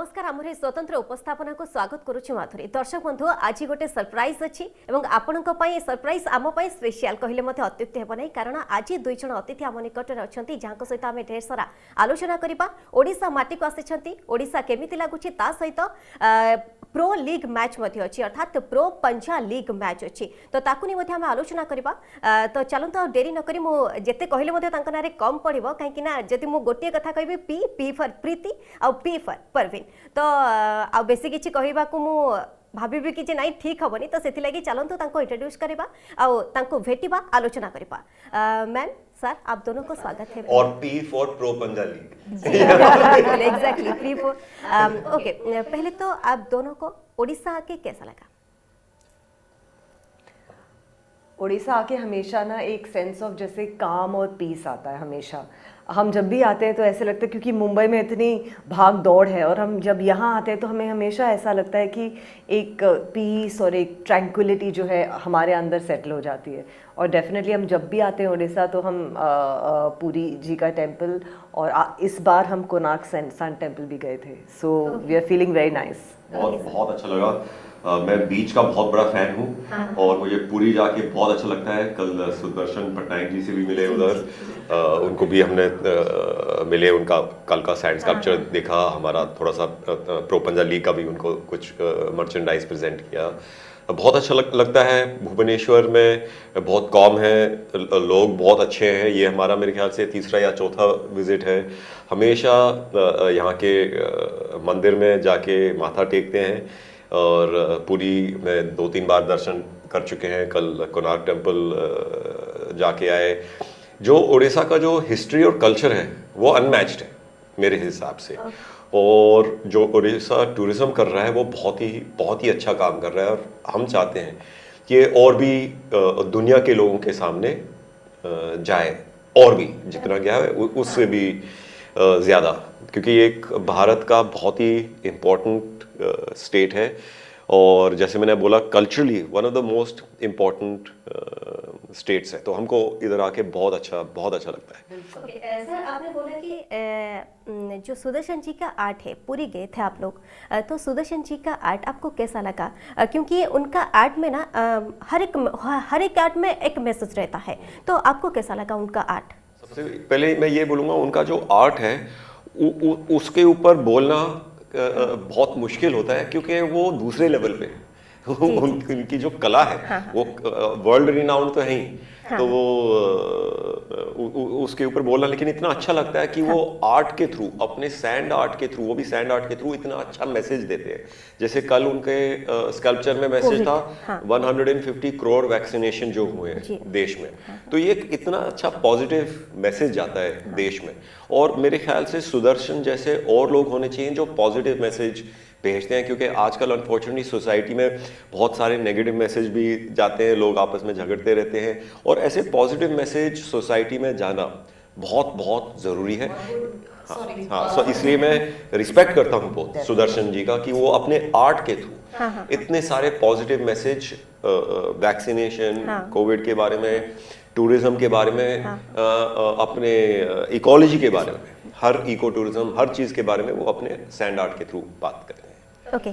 নমস্কার আমার এই স্বতন্ত্র উপস্থাপনা স্বাগত করুছি মাধুরী দর্শক বন্ধু আজ গোটে সরপ্রাইজ অছি এবং আপনার সরপ্রাইজ আমি স্পেশাল কহিলে মধ্যে অত্যুক্তি হব না কারণ আজ দুই জন অতিথি আমার নিকটরে অনেক যা সহ আমি ঢের সারা আলোচনা করা ওড়শা মাটিকে আসিছেন ওড়শা কেমিতি লাগুছে তা সহ ପ୍ରୋ ଲିଗ୍ ମ୍ୟାଚ୍ ମଧ୍ୟ ଅଛି ଅର୍ଥାତ୍ ପ୍ରୋ ପଞ୍ଝା ଲିଗ୍ ମ୍ୟାଚ୍ ଅଛି ତ ତାକୁ ନେଇ ମଧ୍ୟ ଆମେ ଆଲୋଚନା କରିବା ତ ଚାଲନ୍ତୁ ଆଉ ଡେରି ନକରି ମୁଁ ଯେତେ କହିଲେ ମଧ୍ୟ ତାଙ୍କ ନାଁରେ କମ୍ ପଡ଼ିବ କାହିଁକି ନା ଯଦି ମୁଁ ଗୋଟିଏ କଥା କହିବି ପି ପି ଫର୍ ପ୍ରୀତି ଆଉ ପି ଫର୍ ପରଭିନ୍ ତ ଆଉ ବେଶୀ କିଛି କହିବାକୁ ମୁଁ ଭାବିବି କି ଯେ ନାଇଁ ଠିକ୍ ହେବନି ତ ସେଥିଲାଗି ଚାଲନ୍ତୁ ତାଙ୍କୁ ଇଣ୍ଟ୍ରୋଡ୍ୟୁସ୍ କରିବା ଆଉ ତାଙ୍କୁ ଭେଟିବା ଆଲୋଚନା କରିବା ମ୍ୟାମ୍ सर आप दोनों को स्वागत है और P for Pro Panja League exactly P for okay पहले तो आप दोनों को उड़ीसा आके कैसा लगा उड़ीसा आके हमेशा ना एक सेंस ऑफ जैसे काम और पीस आता है हमेशा हम जब भी आते हैं तो ऐसे लगता है क्योंकि मुंबई में इतनी भाग दौड़ है और हम जब यहाँ आते हैं तो हमें हमेशा ऐसा लगता है कि एक पीस और एक ट्रैंक्विलिटी जो है हमारे अंदर सेटल हो जाती है और डेफिनेटली हम जब भी आते हैं उड़ीसा तो हम आ, आ, पूरी जी का टेम्पल और आ, इस बार हम कोनाक सन सन टेम्पल भी गए थे so we are feeling very nice बहुत बहुत अच्छा लगा मैं बीच का बहुत बड़ा फैन हूँ हाँ। और मुझे पूरी जाके बहुत अच्छा लगता है कल सुदर्शन पटनायक जी से भी मिले उधर उनको भी हमने मिले उनका कल का सैंड हाँ। स्कल्पचर देखा हमारा थोड़ा सा प्रोपंजा ली का भी उनको कुछ मर्चेंडाइज प्रेजेंट किया बहुत अच्छा लग, लगता है भुवनेश्वर में बहुत कॉम है लोग बहुत अच्छे हैं ये हमारा मेरे ख्याल से तीसरा या चौथा विज़िट है हमेशा यहाँ के मंदिर में जाके माथा टेकते हैं और पूरी में दो तीन बार दर्शन कर चुके हैं कल कोनार्क टेम्पल जाके आए जो उड़ीसा का जो हिस्ट्री और कल्चर है वो अनमैच्ड है मेरे हिसाब से और जो उड़ीसा टूरिज़्म कर रहा है वो बहुत ही बहुत ही अच्छा काम कर रहा है और हम चाहते हैं कि और भी दुनिया के लोगों के सामने जाए और भी जितना गया है उससे भी ज़्यादा क्योंकि एक भारत का बहुत ही इम्पोर्टेंट स्टेट है और जैसे मैंने बोला culturally one of the most important states है तो हमको इधर आके बहुत अच्छा बहुत अच्छा लगता है okay, आपने बोला कि जो सुदर्शन जी का आर्ट है पूरी गए थे आप लोग तो सुदर्शन जी का आर्ट आपको कैसा लगा क्योंकि उनका आर्ट में ना हर एक हर एक आर्ट में एक मैसेज रहता है तो आपको कैसा लगा उनका आर्ट सबसे पहले मैं ये बोलूँगा उनका जो आर्ट है उ, उ, उसके ऊपर बोलना बहुत मुश्किल होता है क्योंकि वो दूसरे लेवल पे उनकी जो कला है हाँ।, हाँ। वो वर्ल्ड रिनाउंड तो है ही तो हाँ। तो वो उ, उ, उसके ऊपर बोलना लेकिन इतना अच्छा लगता है कि हाँ। वो आर्ट के थ्रू अपने सैंड आर्ट के थ्रू वो भी सैंड आर्ट के थ्रू इतना अच्छा मैसेज देते हैं जैसे कल उनके स्कल्पचर में मैसेज था एंड फिफ्टी करोड़ वैक्सीनेशन जो हुए हैं देश में हाँ। तो ये इतना अच्छा पॉजिटिव मैसेज जाता है हाँ। देश में और मेरे ख्याल से सुदर्शन जैसे और लोग होने चाहिए जो पॉजिटिव मैसेज भेजते हैं क्योंकि आजकल अनफॉर्चुनेटली सोसाइटी में बहुत सारे नेगेटिव मैसेज भी जाते हैं लोग आपस में झगड़ते रहते हैं और ऐसे पॉजिटिव मैसेज सोसाइटी में जाना बहुत बहुत ज़रूरी है हाँ सो हाँ, इसलिए मैं रिस्पेक्ट करता हूँ बहुत सुदर्शन जी का कि वो अपने आर्ट के थ्रू हाँ, हाँ। इतने सारे पॉजिटिव मैसेज वैक्सीनेशन कोविड के बारे में टूरिज्म के बारे में अपने इकोलॉजी के बारे में हर इको टूरिज्म हर चीज़ के बारे में वो अपने सैंड आर्ट के थ्रू बात करते हैं okay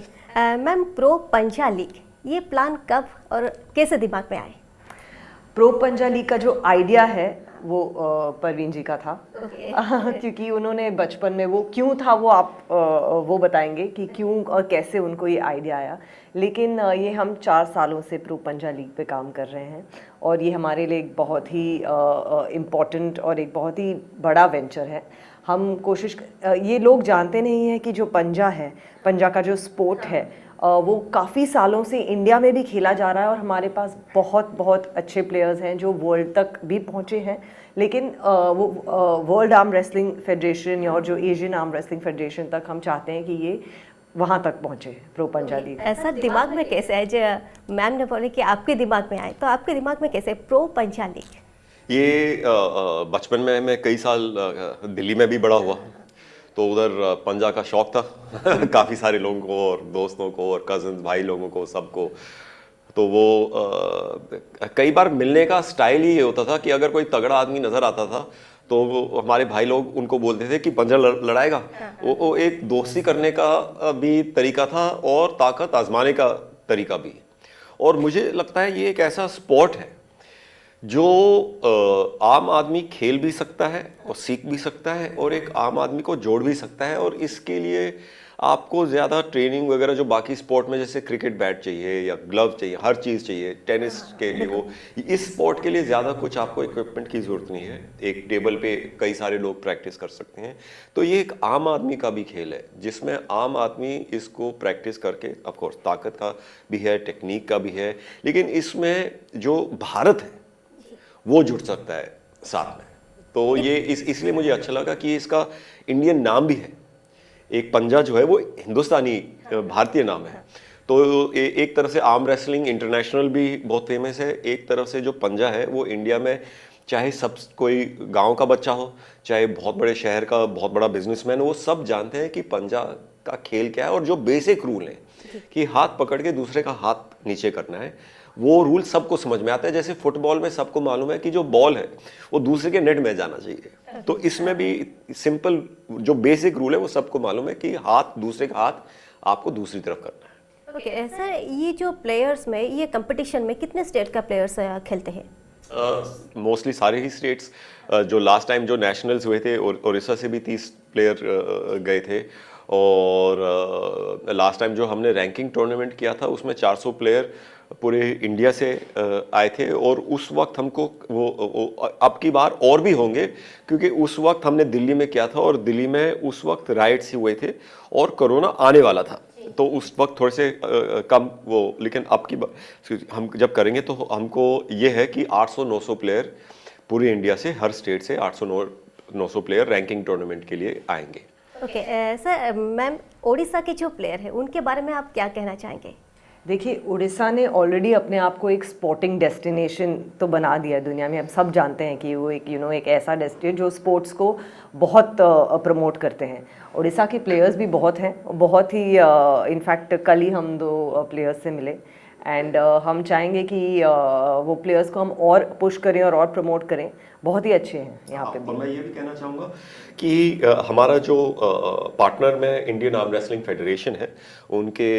ma'am Pro Panja League ये प्लान कब और कैसे दिमाग में आए प्रो पंजा लीग का जो आइडिया है वो परवीन uh, जी का था okay. क्योंकि उन्होंने बचपन में वो क्यों था वो आप uh, वो बताएंगे कि क्यों और कैसे उनको ये आइडिया आया लेकिन uh, ये हम चार सालों से प्रो पंजा लीग पे काम कर रहे हैं और ये हमारे लिए एक बहुत ही इम्पॉर्टेंट और एक बहुत ही बड़ा वेंचर है हम कोशिश ये लोग जानते नहीं हैं कि जो पंजा है पंजा का जो स्पोर्ट है वो काफ़ी सालों से इंडिया में भी खेला जा रहा है और हमारे पास बहुत बहुत अच्छे प्लेयर्स हैं जो वर्ल्ड तक भी पहुंचे हैं लेकिन वो वर्ल्ड आर्म रेसलिंग फेडरेशन और जो एशियन आर्म रेसलिंग फेडरेशन तक हम चाहते हैं कि ये वहाँ तक पहुँचे प्रो पंजा लीग तो ऐसा दिमाग में कैसे है जो मैम ने बोले कि आपके दिमाग में आए तो आपके दिमाग में कैसे प्रो पंजा लीग ये बचपन में मैं कई साल दिल्ली में भी बड़ा हुआ तो उधर पंजा का शौक था काफ़ी सारे लोगों को और दोस्तों को और कज़न भाई लोगों को सबको तो वो आ, कई बार मिलने का स्टाइल ही ये होता था कि अगर कोई तगड़ा आदमी नज़र आता था तो वो हमारे भाई लोग उनको बोलते थे कि पंजा लड़ाएगा वो, वो एक दोस्ती करने का भी तरीका था और ताकत आजमाने का तरीका भी और मुझे लगता है ये एक ऐसा स्पॉट है जो आम आदमी खेल भी सकता है और सीख भी सकता है और एक आम आदमी को जोड़ भी सकता है और इसके लिए आपको ज़्यादा ट्रेनिंग वगैरह जो बाकी स्पोर्ट में जैसे क्रिकेट बैट चाहिए या ग्लव चाहिए हर चीज़ चाहिए टेनिस के लिए हो इस स्पोर्ट के लिए ज़्यादा कुछ आपको इक्विपमेंट की ज़रूरत नहीं है एक टेबल पे कई सारे लोग प्रैक्टिस कर सकते हैं तो ये एक आम आदमी का भी खेल है जिसमें आम आदमी इसको प्रैक्टिस करके ऑफकोर्स ताकत का भी है टेक्निक का भी है लेकिन इसमें जो भारत है वो जुड़ सकता है साथ में तो ये इस इसलिए मुझे अच्छा लगा कि इसका इंडियन नाम भी है एक पंजा जो है वो हिंदुस्तानी हाँ। भारतीय नाम है तो ए, एक तरफ से आर्म रेसलिंग इंटरनेशनल भी बहुत फेमस है एक तरफ से जो पंजा है वो इंडिया में चाहे सब कोई गांव का बच्चा हो चाहे बहुत बड़े शहर का बहुत बड़ा बिजनेसमैन हो वो सब जानते हैं कि पंजा का खेल क्या है और जो बेसिक रूल है कि हाथ पकड़ के दूसरे का हाथ नीचे करना है वो रूल सबको समझ में आता है जैसे फुटबॉल में सबको मालूम है कि जो बॉल है वो दूसरे के नेट में जाना चाहिए तो इसमें भी सिंपल जो बेसिक रूल है वो सबको मालूम है कि हाथ दूसरे का हाथ आपको दूसरी तरफ करना है ओके okay, सर ये जो प्लेयर्स में ये कंपटीशन में कितने स्टेट का प्लेयर्स खेलते हैं मोस्टली uh, सारे ही स्टेट्स uh, जो लास्ट टाइम जो नेशनल्स हुए थे उड़ीसा से भी तीस प्लेयर uh, गए थे और लास्ट टाइम जो हमने रैंकिंग टूर्नामेंट किया था उसमें 400 प्लेयर पूरे इंडिया से आए थे और उस वक्त हमको वो, वो अब की बार और भी होंगे क्योंकि उस वक्त हमने दिल्ली में किया था और दिल्ली में उस वक्त राइट्स हुए थे और कोरोना आने वाला था तो उस वक्त थोड़े से कम वो लेकिन अब की हम जब करेंगे तो हमको ये है कि 800-900 प्लेयर पूरे इंडिया से हर स्टेट से 800-900 प्लेयर रैंकिंग टूर्नामेंट के लिए आएंगे ओके सर मैम ओडिशा के जो प्लेयर हैं उनके बारे में आप क्या कहना चाहेंगे देखिए उड़ीसा ने ऑलरेडी अपने आप को एक स्पोर्टिंग डेस्टिनेशन तो बना दिया है दुनिया में हम सब जानते हैं कि वो एक यू you नो know, एक ऐसा डेस्टिनेशन जो स्पोर्ट्स को बहुत प्रमोट करते हैं उड़ीसा के प्लेयर्स भी बहुत हैं बहुत ही इनफैक्ट कल ही हम दो प्लेयर्स से मिले एंड uh, हम चाहेंगे कि uh, वो प्लेयर्स को हम और पुश करें और और प्रमोट करें बहुत ही अच्छे हैं यहाँ हाँ, पे मैं ये भी कहना चाहूँगा कि uh, हमारा जो uh, पार्टनर में इंडियन आर्म रेसलिंग फेडरेशन है उनके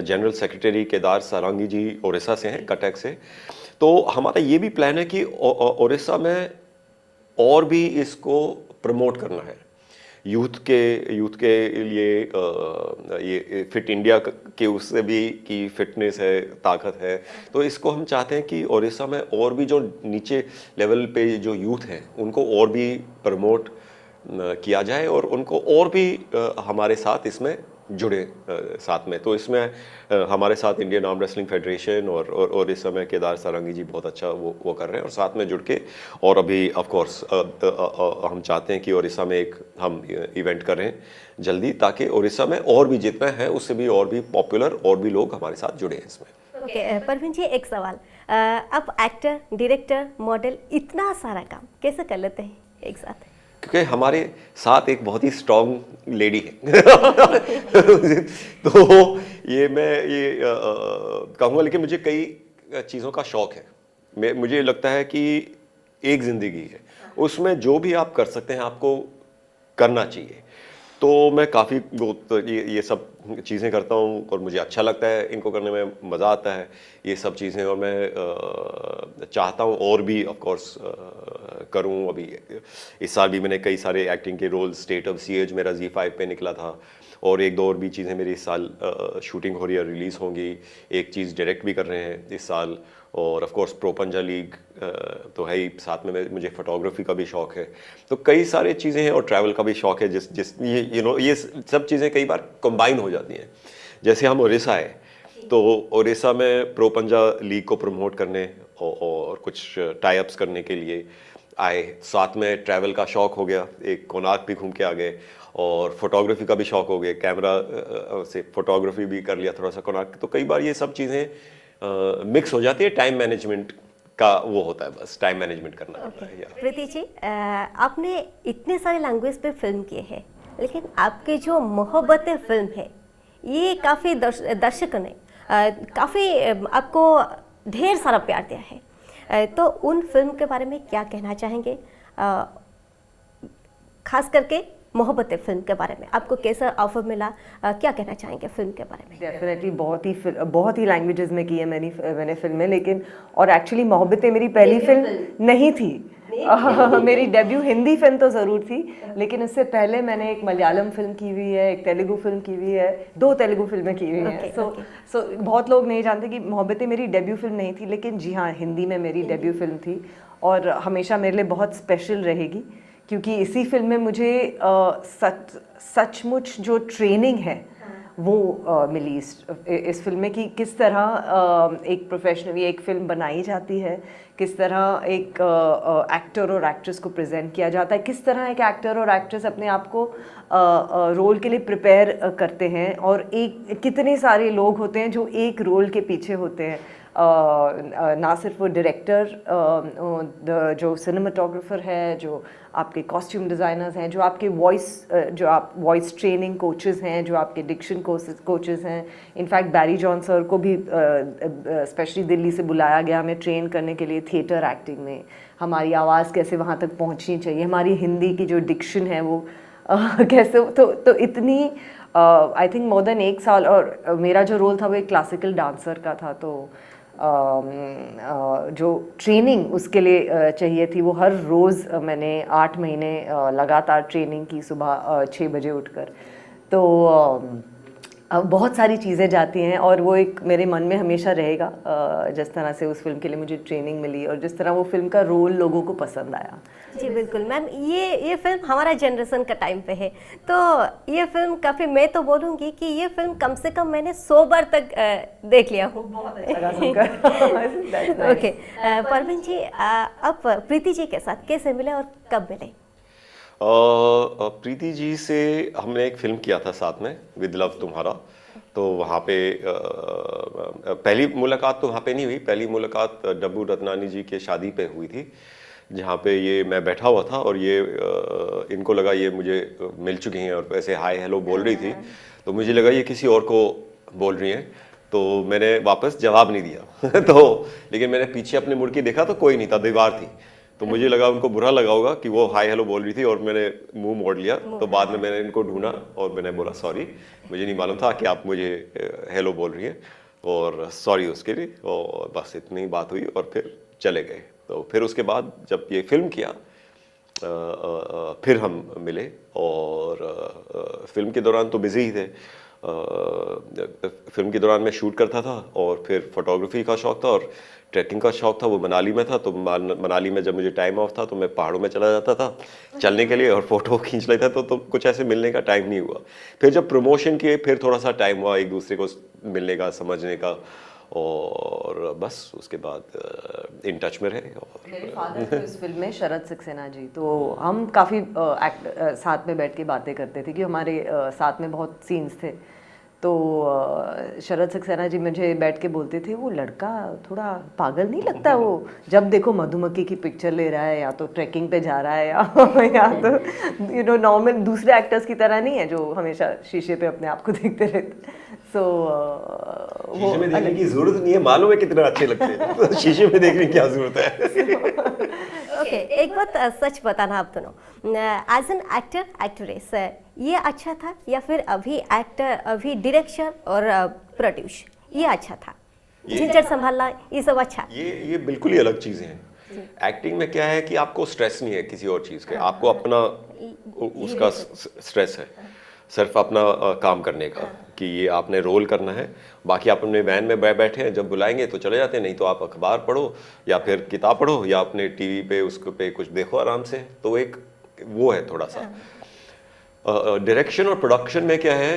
general uh, secretary Kedar Sarangi ji Orissa से हैं कटक से तो हमारा ये भी प्लान है कि ओडिशा में और भी इसको प्रमोट करना है यूथ के यूथ के लिए ये फिट इंडिया के उससे भी कि फिटनेस है ताकत है तो इसको हम चाहते हैं कि ओडिशा में और भी जो नीचे लेवल पे जो यूथ हैं उनको और भी प्रमोट किया जाए और उनको और भी हमारे साथ इसमें जुड़े साथ में तो इसमें हमारे साथ इंडियन आर्म रेसलिंग फेडरेशन और, और और इस समय केदार सारंगी जी बहुत अच्छा वो वो कर रहे हैं और साथ में जुड़ के और अभी ऑफ कोर्स हम चाहते हैं कि उड़ीसा में एक हम इवेंट करें जल्दी ताकि उड़ीसा में और भी जितना है उससे भी और भी पॉपुलर और भी लोग हमारे साथ जुड़े हैं इसमें ओके परवीन जी एक सवाल अब एक्टर डायरेक्टर मॉडल इतना सारा काम कैसे कर लेते हैं एक साथ क्योंकि हमारे साथ एक बहुत ही स्ट्रॉन्ग लेडी है तो ये मैं ये कहूँगा लेकिन मुझे कई चीज़ों का शौक है मुझे लगता है कि एक ज़िंदगी है उसमें जो भी आप कर सकते हैं आपको करना चाहिए तो मैं काफ़ी ये ये सब चीज़ें करता हूँ और मुझे अच्छा लगता है इनको करने में मज़ा आता है ये सब चीज़ें और मैं चाहता हूँ और भी ऑफ कोर्स करूँ अभी इस साल भी मैंने कई सारे एक्टिंग के role state of siege मेरा जी फाइव पे निकला था और एक दो और भी चीज़ें मेरी इस साल शूटिंग हो रही है रिलीज़ होंगी एक चीज़ डायरेक्ट भी कर रहे हैं इस साल और ऑफ कोर्स प्रोपंजा लीग तो है ही साथ में मुझे फोटोग्राफी का भी शौक है तो कई सारे चीज़ें हैं और ट्रैवल का भी शौक है जिस जिस ये यू you नो know, ये सब चीज़ें कई बार कंबाइन हो जाती हैं जैसे हम उड़ीसा है तो उड़ीसा में प्रोपंजा लीग को प्रमोट करने और, और कुछ टाइप्स करने के लिए आए साथ में ट्रैवल का शौक हो गया एक कोनार्क भी घूम के आ गए और फोटोग्राफी का भी शौक हो गया कैमरा uh, uh, से फोटोग्राफी भी कर लिया थोड़ा सा कोनाक तो कई बार ये सब चीज़ें मिक्स हो जाती है टाइम मैनेजमेंट का वो होता है बस टाइम मैनेजमेंट करना okay. है प्रीति जी आपने इतने सारे लैंग्वेज पे फिल्म किए हैं लेकिन आपकी जो मोहब्बत फिल्म है ये काफ़ी दर्शक दर्शकों ने काफ़ी आपको ढेर सारा प्यार दिया है तो उन फिल्म के बारे में क्या कहना चाहेंगे खास करके मोहब्बत है फिल्म के बारे में आपको कैसा ऑफर मिला क्या कहना चाहेंगे फिल्म के बारे में डेफिनेटली बहुत ही बहुत ही लैंग्वेजेस में की है मैंने मैंने फिल्में लेकिन और एक्चुअली मोहब्बतें मेरी पहली फिल्म नहीं थी मेरी डेब्यू हिंदी फिल्म तो ज़रूर थी लेकिन उससे पहले मैंने एक मलयालम फिल्म की हुई है एक तेलुगु फिल्म की हुई है दो तेलुगु फिल्में की हुई हैं सो सो बहुत लोग नहीं जानते कि मोहब्बतें मेरी डेब्यू फिल्म नहीं थी लेकिन जी हाँ हिंदी में मेरी डेब्यू फिल्म थी और हमेशा मेरे लिए बहुत स्पेशल रहेगी क्योंकि इसी फिल्म में मुझे सच सचमुच जो ट्रेनिंग है हाँ। वो आ, मिली इस, इस फिल्म में कि किस तरह आ, एक प्रोफेशनली एक फिल्म बनाई जाती है किस तरह एक एक्टर और एक्ट्रेस को प्रेजेंट किया जाता है किस तरह एक एक्टर और एक्ट्रेस अपने आप को रोल के लिए प्रिपेयर करते हैं और एक कितने सारे लोग होते हैं जो एक रोल के पीछे होते हैं ना सिर्फ वो डायरेक्टर जो सिनेमाटोग्राफर है जो आपके कॉस्ट्यूम डिज़ाइनर्स हैं जो आपके वॉइस जो आप वॉइस ट्रेनिंग कोचेज़ हैं जो आपके डिक्शन कोचेज़ हैं इनफैक्ट बैरी जॉन सर को भी स्पेशली दिल्ली से बुलाया गया हमें ट्रेन करने के लिए थिएटर एक्टिंग में हमारी आवाज़ कैसे वहाँ तक पहुँचनी चाहिए हमारी हिंदी की जो डिक्शन है वो कैसे तो तो इतनी आई थिंक मोर देन एक साल और मेरा जो रोल था वो एक क्लासिकल डांसर का था तो जो ट्रेनिंग उसके लिए चाहिए थी वो हर रोज़ मैंने आठ महीने लगातार ट्रेनिंग की सुबह छः बजे उठकर तो बहुत सारी चीज़ें जाती हैं और वो एक मेरे मन में हमेशा रहेगा जिस तरह से उस फिल्म के लिए मुझे ट्रेनिंग मिली और जिस तरह वो फिल्म का रोल लोगों को पसंद आया जी बिल्कुल मैम ये ये फिल्म हमारा जनरेशन का टाइम पे है तो ये फिल्म काफ़ी मैं तो बोलूँगी कि ये फिल्म कम से कम मैंने सौ बार तक देख लिया हूँ ओके अच्छा परवीन जी आप प्रीति जी के साथ कैसे मिले और कब मिले प्रीति जी से हमने एक फिल्म किया था साथ में विद लव तुम्हारा तो वहाँ पे पहली मुलाकात तो वहाँ पे नहीं हुई पहली मुलाकात डब्बू रत्नानी जी के शादी पे हुई थी जहाँ पे ये मैं बैठा हुआ था और ये इनको लगा ये मुझे मिल चुकी हैं और ऐसे हाय हेलो बोल रही थी हाँ। तो मुझे लगा ये किसी और को बोल रही हैं तो मैंने वापस जवाब नहीं दिया तो लेकिन मैंने पीछे अपने मुड़ के देखा तो कोई नहीं था दीवार थी तो मुझे लगा उनको बुरा लगा होगा कि वो हाई हेलो बोल रही थी और मैंने मुंह मोड़ लिया तो बाद में मैंने इनको ढूंढा और मैंने बोला सॉरी मुझे नहीं मालूम था कि आप मुझे हेलो बोल रही हैं और सॉरी उसके लिए और बस इतनी बात हुई और फिर चले गए तो फिर उसके बाद जब ये फिल्म किया आ, आ, फिर हम मिले और आ, फिल्म के दौरान तो बिज़ी ही थे फिल्म के दौरान मैं शूट करता था और फिर फोटोग्राफी का शौक़ था और ट्रैकिंग का शौक था वो मनाली में था तो मनाली में जब मुझे टाइम ऑफ था तो मैं पहाड़ों में चला जाता था चलने के लिए और फोटो खींच लेता तो, तो कुछ ऐसे मिलने का टाइम नहीं हुआ फिर जब प्रमोशन किए फिर थोड़ा सा टाइम हुआ एक दूसरे को मिलने का समझने का और बस उसके बाद इन टच में रहे और इस फिल्म में शरद सक्सेना जी तो हम काफ़ी साथ में बैठ के बातें करते थे कि हमारे साथ में बहुत सीन्स थे तो शरद सक्सेना जी मुझे बैठ के बोलते थे वो लड़का थोड़ा पागल नहीं लगता वो जब देखो मधुमक्खी की पिक्चर ले रहा है या तो ट्रैकिंग पे जा रहा है या या तो यू नो नॉर्मल दूसरे एक्टर्स की तरह नहीं है जो हमेशा शीशे पे अपने आप को देखते रहते सो so, वो देखने की जरूरत नहीं है मालूम है कितना अच्छे लगते हैं तो शीशे में देखने की क्या जरूरत है ओके एक बात सच बताना आप दोनों एज एन एक्टर एक्ट्रेस ये अच्छा था या फिर अभी एक्टर अभी डायरेक्शन और प्रोड्यूस ये अच्छा था झिंझट संभालना ये सब अच्छा ये ये बिल्कुल ही अलग चीज़ें हैं एक्टिंग में क्या है कि आपको स्ट्रेस नहीं है किसी और चीज़ के हाँ, आपको अपना उसका स्ट्रेस है सिर्फ अपना काम करने का हाँ। कि ये आपने रोल करना है बाकी आप अपने वैन में बैठ बैठे हैं जब बुलाएंगे तो चले जाते हैं नहीं तो आप अखबार पढ़ो या फिर किताब पढ़ो या अपने टीवी पे उसके पे कुछ देखो आराम से तो एक वो है थोड़ा सा हाँ। डायरेक्शन uh, और प्रोडक्शन में क्या है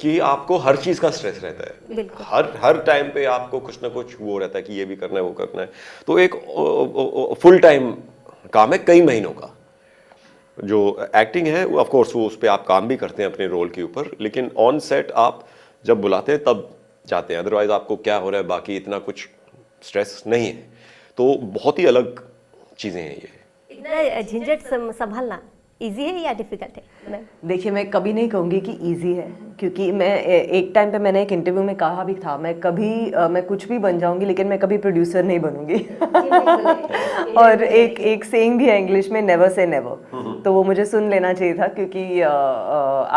कि आपको हर चीज़ का स्ट्रेस रहता है हर हर टाइम पे आपको कुछ ना कुछ वो रहता है कि ये भी करना है वो करना है तो एक फुल टाइम काम है कई महीनों का जो एक्टिंग है वो ऑफकोर्स वो उस पर आप काम भी करते हैं अपने रोल के ऊपर लेकिन ऑन सेट आप जब बुलाते हैं तब जाते हैं अदरवाइज आपको क्या हो रहा है बाकी इतना कुछ स्ट्रेस नहीं है तो बहुत ही अलग चीज़ें हैं ये इतना झंझट संभालना ईजी है या डिफ़िकल्ट है देखिए मैं कभी नहीं कहूँगी कि ईजी है क्योंकि मैं एक टाइम पे मैंने एक इंटरव्यू में कहा भी था मैं कभी मैं कुछ भी बन जाऊँगी लेकिन मैं कभी प्रोड्यूसर नहीं बनूँगी और एक एक सेंग भी है इंग्लिश में नेवर से नेवर तो वो मुझे सुन लेना चाहिए था क्योंकि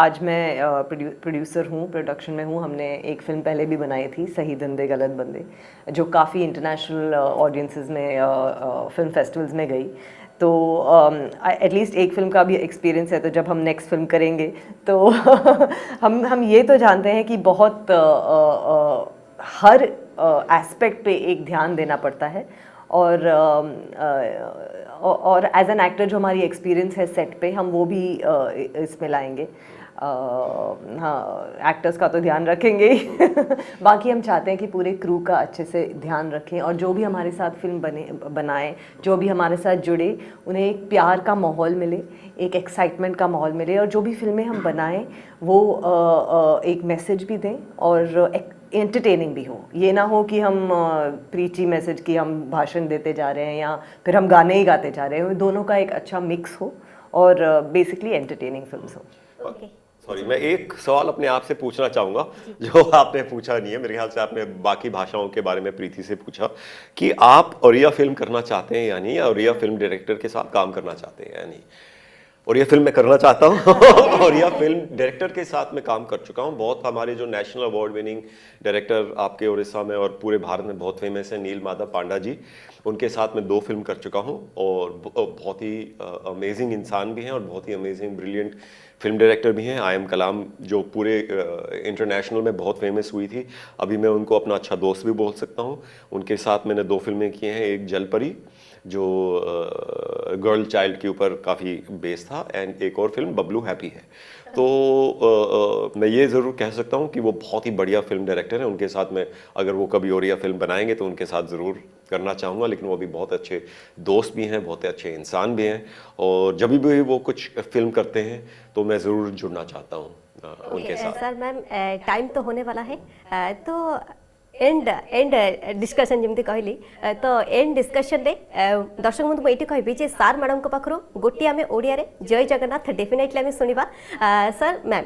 आज मैं प्रोड्यूसर हूँ प्रोडक्शन में हूँ हमने एक फिल्म पहले भी बनाई थी सही धंधे गलत बंदे जो काफ़ी इंटरनेशनल ऑडियंसिस में फिल्म फेस्टिवल्स में गई तो एटलीस्ट um, एक फ़िल्म का भी एक्सपीरियंस है तो जब हम नेक्स्ट फिल्म करेंगे तो हम हम ये तो जानते हैं कि बहुत आ, uh, आ, uh, uh, हर एस्पेक्ट पे एक ध्यान देना पड़ता है और आ, um, और एज एन एक्टर जो हमारी एक्सपीरियंस है सेट पे हम वो भी इसमें लाएंगे हाँ एक्टर्स का तो ध्यान रखेंगे ही बाकी हम चाहते हैं कि पूरे क्रू का अच्छे से ध्यान रखें और जो भी हमारे साथ फिल्म बने बनाएं जो भी हमारे साथ जुड़े उन्हें एक प्यार का माहौल मिले एक एक्साइटमेंट का माहौल मिले और जो भी फिल्में हम बनाएं वो आ, आ, एक मैसेज भी दें और एक एंटरटेनिंग भी हो ये ना हो कि हम प्रीची मैसेज की हम भाषण देते जा रहे हैं या फिर हम गाने ही गाते जा रहे हैं दोनों का एक अच्छा मिक्स हो और बेसिकली एंटरटेनिंग फिल्म हो ओके okay. सॉरी मैं एक सवाल अपने आप से पूछना चाहूँगा जो आपने पूछा नहीं है मेरे ख्याल से आपने बाकी भाषाओं के बारे में प्रीति से पूछा कि आप ओरिया फिल्म करना चाहते हैं या नहीं या फिल्म डायरेक्टर के साथ काम करना चाहते हैं या नहीं और यह फिल्म मैं करना चाहता हूँ और यह फिल्म डायरेक्टर के साथ मैं काम कर चुका हूँ बहुत हमारे जो नेशनल अवार्ड विनिंग डायरेक्टर आपके उड़ीसा में और पूरे भारत में बहुत फेमस है नील माधव पांडा जी उनके साथ मैं दो फिल्म कर चुका हूँ और बहुत ही अमेजिंग इंसान भी हैं और बहुत ही अमेजिंग ब्रिलियंट फिल्म डायरेक्टर भी हैं आई एम कलाम जो पूरे इंटरनेशनल में बहुत फेमस हुई थी अभी मैं उनको अपना अच्छा दोस्त भी बोल सकता हूँ उनके साथ मैंने दो फिल्में की हैं एक जलपरी जो गर्ल चाइल्ड के ऊपर काफ़ी बेस था एंड एक और फिल्म बबलू हैप्पी है तो आ, आ, मैं ये ज़रूर कह सकता हूँ कि वो बहुत ही बढ़िया फिल्म डायरेक्टर हैं उनके साथ मैं अगर वो कभी और या फिल्म बनाएंगे तो उनके साथ ज़रूर करना चाहूँगा लेकिन वो अभी बहुत अच्छे दोस्त भी हैं बहुत अच्छे इंसान भी हैं और जब भी वो कुछ फिल्म करते हैं तो मैं ज़रूर जुड़ना चाहता हूँ उनके साथ सर मैम टाइम तो होने वाला है तो एंड एंड डिस्कसन जमी कहली तो एंड डिस्कसन दर्शक बंधु मुझे ये कहबी जे सार मैडम पाखु गोटे आम ओडिया जय जगन्नाथ डेफिनेटली आम शुणा सर मैम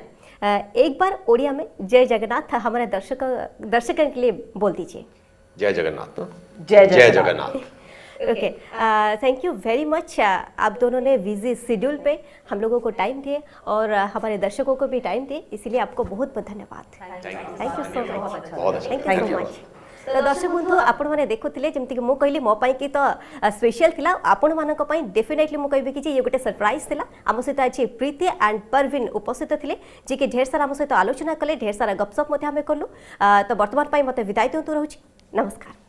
एक बार ओडिया में जय जगन्नाथ हमारे दर्शक दर्शक के लिए बोल दीजिए जय जगन्नाथ जय जय Jagannath okay thank you very much आप दोनों ने बिजी शेड्यूल पे हम लोगों को टाइम दिए और uh, हमारे दर्शकों को भी टाइम दिए इसीलिए आपको बहुत बहुत धन्यवाद thank you so much thank you so much तो दर्शक बंधु आपने मैंने देखुले जमीक मुझ कहली मोपाई की तो स्पेशल uh, थी आपण मानी डेफिनेटली मुझे कहि कि ये गोटे सरप्राइज थी आम सहित आज प्रीति एंड परवीन उपस्थित थे जी कि ढेर सारा आम सहित आलोचना कले ढेर सारा गपसप कलु uh, तो बर्तमान पर मत विदाय दिंतु रोच नमस्कार